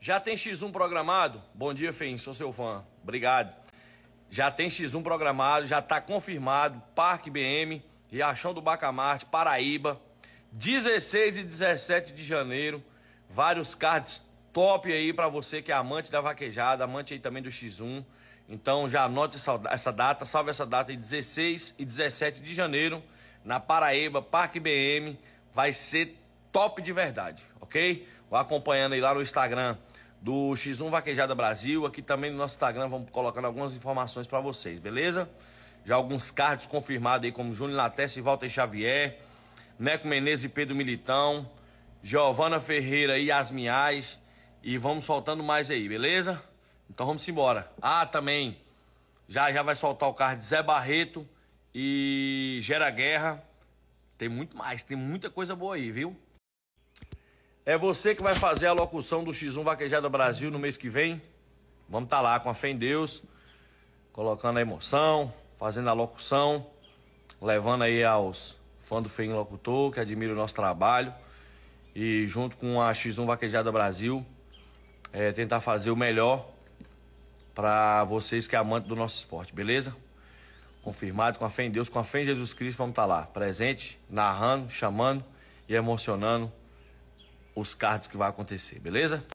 Já tem X1 programado? Bom dia, Fim, sou seu fã. Obrigado. Já tem X1 programado, já está confirmado. Parque BM, Riachão do Bacamarte, Paraíba. 16 e 17 de janeiro. Vários cards top aí para você que é amante da vaquejada, amante aí também do X1. Então já anote essa, data, salve essa data aí, 16 e 17 de janeiro, na Paraíba, Parque BM. Vai ser top de verdade, ok? Vai acompanhando aí lá no Instagram do X1 Vaquejada Brasil. Aqui também no nosso Instagram vamos colocando algumas informações para vocês, beleza? Já alguns cards confirmados aí, como Júnior Latesse e Walter Xavier, Neco Menezes e Pedro Militão, Giovana Ferreira e Yasmin E vamos soltando mais aí, beleza? Então vamos embora. Ah, também, já já vai soltar o card Zé Barreto e Gera Guerra. Tem muito mais, tem muita coisa boa aí, viu? É você que vai fazer a locução do X1 Vaquejada Brasil no mês que vem. Vamos estar tá lá com a fé em Deus, colocando a emoção, fazendo a locução, levando aí aos fãs do Feio Locutor que admiram o nosso trabalho. E junto com a X1 Vaquejada Brasil, é, tentar fazer o melhor para vocês que é amante do nosso esporte, beleza? Confirmado, com a fé em Deus, com a fé em Jesus Cristo, vamos estar tá lá, presente, narrando, chamando e emocionando os cards que vai acontecer, beleza?